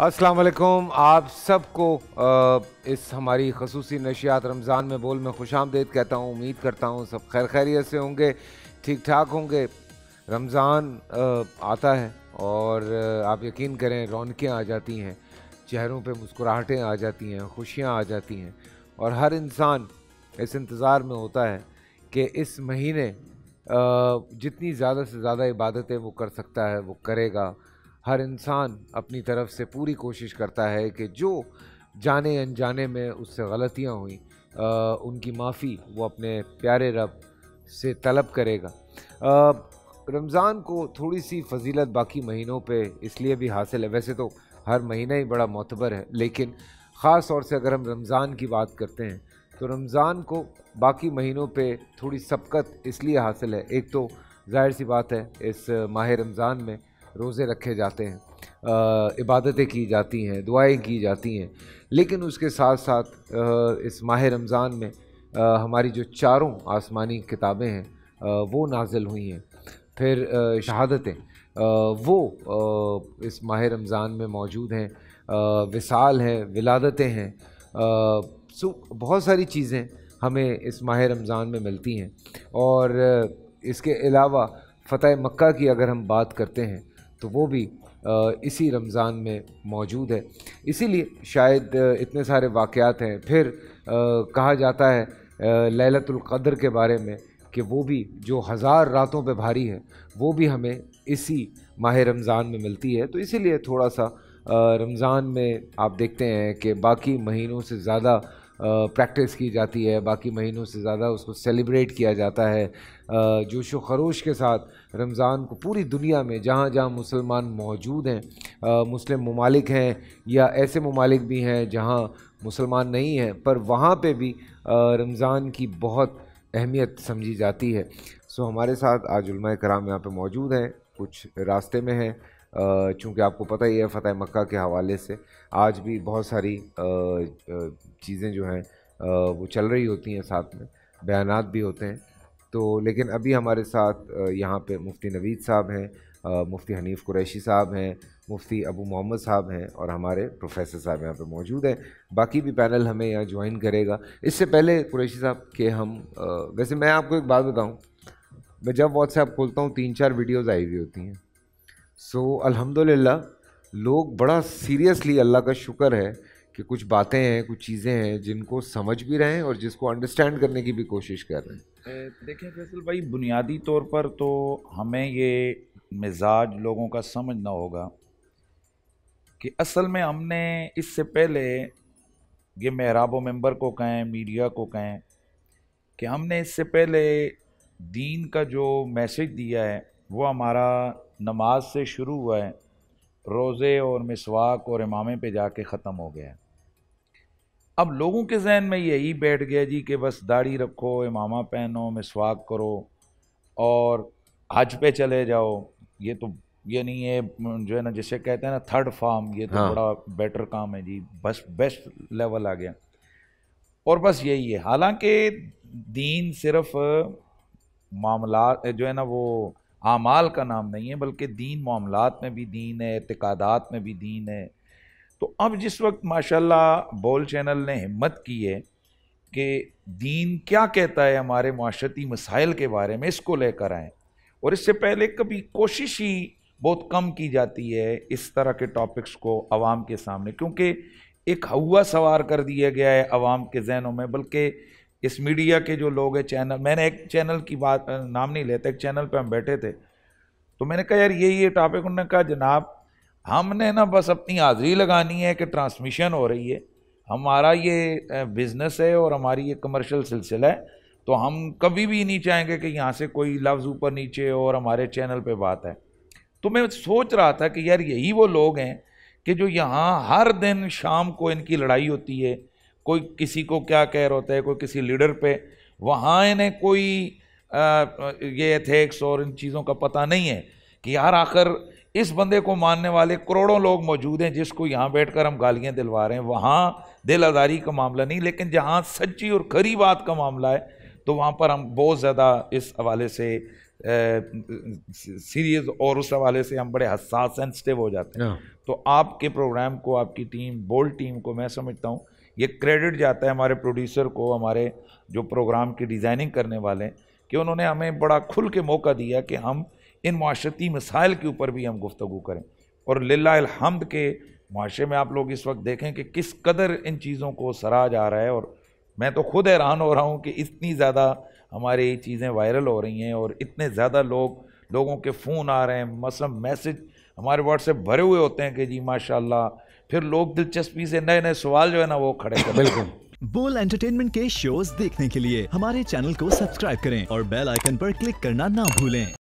अस्सलाम वालेकुम आप सबको इस हमारी खसूसी नशियात रमज़ान में बोल में खुश आमदेद कहता हूँ उम्मीद करता हूँ सब खैर खैरियत से होंगे ठीक ठाक होंगे रमज़ान आता है और आप यकीन करें रौनकें आ जाती हैं चेहरों पे मुस्कुराहटें आ जाती हैं खुशियाँ आ जाती हैं और हर इंसान इस इंतज़ार में होता है कि इस महीने जितनी ज़्यादा से ज़्यादा इबादतें वो कर सकता है वो करेगा हर इंसान अपनी तरफ से पूरी कोशिश करता है कि जो जाने अनजाने में उससे गलतियाँ हुई आ, उनकी माफ़ी वो अपने प्यारे रब से तलब करेगा रमज़ान को थोड़ी सी फजीलत बाकी महीनों पे इसलिए भी हासिल है वैसे तो हर महीना ही बड़ा मोतबर है लेकिन ख़ास तौर से अगर हम रमज़ान की बात करते हैं तो रमज़ान को बाकी महीनों पे थोड़ी सबकत इसलिए हासिल है एक तो जाहिर सी बात है इस माह रमज़ान में रोज़े रखे जाते हैं इबादतें की जाती हैं दुआएं की जाती हैं लेकिन उसके साथ साथ आ, इस माह रमज़ान में आ, हमारी जो चारों आसमानी किताबें हैं आ, वो नाजिल हुई हैं फिर शहादतें वो इस माह रमज़ान में मौजूद हैं विसाल हैं विलादतें हैं सो बहुत सारी चीज़ें हमें इस माह रमज़ान में मिलती हैं और इसके अलावा फ़तेह मक्का की अगर हम बात करते हैं तो वो भी इसी रमज़ान में मौजूद है इसीलिए शायद इतने सारे वाक़ात हैं फिर कहा जाता है ललतुल्क़द्र के बारे में कि वो भी जो हज़ार रातों पे भारी है वो भी हमें इसी माह रमज़ान में मिलती है तो इसीलिए थोड़ा सा रमज़ान में आप देखते हैं कि बाकी महीनों से ज़्यादा प्रैक्टिस की जाती है बाकी महीनों से ज़्यादा उसको सेलिब्रेट किया जाता है जोश व खरोश के साथ रमज़ान को पूरी दुनिया में जहाँ जहाँ मुसलमान मौजूद हैं मुस्लिम ममालिक हैं या ऐसे ममालिक भी हैं जहाँ मुसलमान नहीं हैं पर वहाँ पे भी रमज़ान की बहुत अहमियत समझी जाती है सो हमारे साथ आज कराम यहाँ पे मौजूद हैं कुछ रास्ते में हैं चूँकि आपको पता ही है फ़तेह मक्का के हवाले से आज भी बहुत सारी चीज़ें जो हैं वो चल रही होती हैं साथ में बयान भी होते हैं तो लेकिन अभी हमारे साथ यहाँ पे मुफ्ती नवीद साहब हैं मुफ्ती हनीफ़ कुरैशी साहब हैं मुफ्ती अबू मोहम्मद साहब हैं और हमारे प्रोफेसर साहब यहाँ पे मौजूद हैं बाकी भी पैनल हमें यहाँ ज्वाइन करेगा इससे पहले कुरैशी साहब के हम वैसे मैं आपको एक बात बताऊँ मैं जब व्हाट्सएप खोलता हूँ तीन चार वीडियोज़ आई हुई होती हैं सो so, अल्हम्दुलिल्लाह लोग बड़ा सीरियसली अल्लाह का शुक्र है कि कुछ बातें हैं कुछ चीज़ें हैं जिनको समझ भी रहे हैं और जिसको अंडरस्टैंड करने की भी कोशिश कर रहे हैं देखिए फैसल भाई बुनियादी तौर पर तो हमें ये मिजाज लोगों का समझना होगा कि असल में हमने इससे पहले ये महराबो मेंबर को कहें मीडिया को कहें कि हमने इससे पहले दीन का जो मैसेज दिया है वो हमारा नमाज से शुरू हुआ है रोज़े और मिसवाक और इमामे पे जाके ख़त्म हो गया है अब लोगों के जहन में यही बैठ गया जी कि बस दाढ़ी रखो इमामा पहनो मिसवाक करो और हज पे चले जाओ ये तो ये नहीं है जो है ना जिसे कहते हैं ना थर्ड फार्म ये तो हाँ। बड़ा बेटर काम है जी बस बेस्ट लेवल आ गया और बस यही है हालांकि दीन सिर्फ मामला जो है ना वो आमाल का नाम नहीं है बल्कि दीन मामलात में भी दीन है एतकादात में भी दीन है तो अब जिस वक्त माशाल्लाह बोल चैनल ने हिम्मत की है कि दीन क्या कहता है हमारे माशरती मसाइल के बारे में इसको लेकर आएँ और इससे पहले कभी कोशिश ही बहुत कम की जाती है इस तरह के टॉपिक्स को आवाम के सामने क्योंकि एक हवा सवार कर दिया गया है अवाम के जहनों में बल्कि इस मीडिया के जो लोग हैं चैनल मैंने एक चैनल की बात नाम नहीं लेते एक चैनल पे हम बैठे थे तो मैंने कहा यार ये ये टॉपिक उन्होंने कहा जनाब हमने ना बस अपनी हाजिरी लगानी है कि ट्रांसमिशन हो रही है हमारा ये बिज़नेस है और हमारी ये कमर्शल सिलसिला है तो हम कभी भी नहीं चाहेंगे कि यहाँ से कोई लफ्ज़ ऊपर नीचे और हमारे चैनल पे बात है तो मैं सोच रहा था कि यार यही वो लोग हैं कि जो यहाँ हर दिन शाम को इनकी लड़ाई होती है कोई किसी को क्या कह रहा होता है कोई किसी लीडर पे वहाँ इन्हें कोई ये एथेक्स और इन चीज़ों का पता नहीं है कि यार आखिर इस बंदे को मानने वाले करोड़ों लोग मौजूद हैं जिसको यहाँ बैठकर हम गालियाँ दिलवा रहे हैं वहाँ दिल आज़ारी का मामला नहीं लेकिन जहाँ सच्ची और खरी बात का मामला है तो वहाँ पर हम बहुत ज़्यादा इस हवाले से सीरियस और उस हवाले से हम बड़े हसास सेंसिटिव हो जाते हैं हाँ। तो आपके प्रोग्राम को आपकी टीम बोल्ड टीम को मैं समझता हूँ ये क्रेडिट जाता है हमारे प्रोड्यूसर को हमारे जो प्रोग्राम की डिज़ाइनिंग करने वाले कि उन्होंने हमें बड़ा खुल के मौका दिया कि हम इन माशरती मसाइल के ऊपर भी हम गुफ्तु करें और लाहमद के माशरे में आप लोग इस वक्त देखें कि किस कदर इन चीज़ों को सराहा जा रहा है और मैं तो खुद हैरान हो रहा हूँ कि इतनी ज़्यादा हमारी चीज़ें वायरल हो रही हैं और इतने ज़्यादा लोग लोगों के फ़ोन आ रहे हैं मसल मैसेज हमारे व्हाट्सएप भरे हुए होते हैं कि जी माशाल्लाह फिर लोग दिलचस्पी से नए नए सवाल जो है ना वो खड़े कर बिल्कुल बोल एंटरटेनमेंट के शोज देखने के लिए हमारे चैनल को सब्सक्राइब करें और बेल आइकन पर क्लिक करना ना भूलें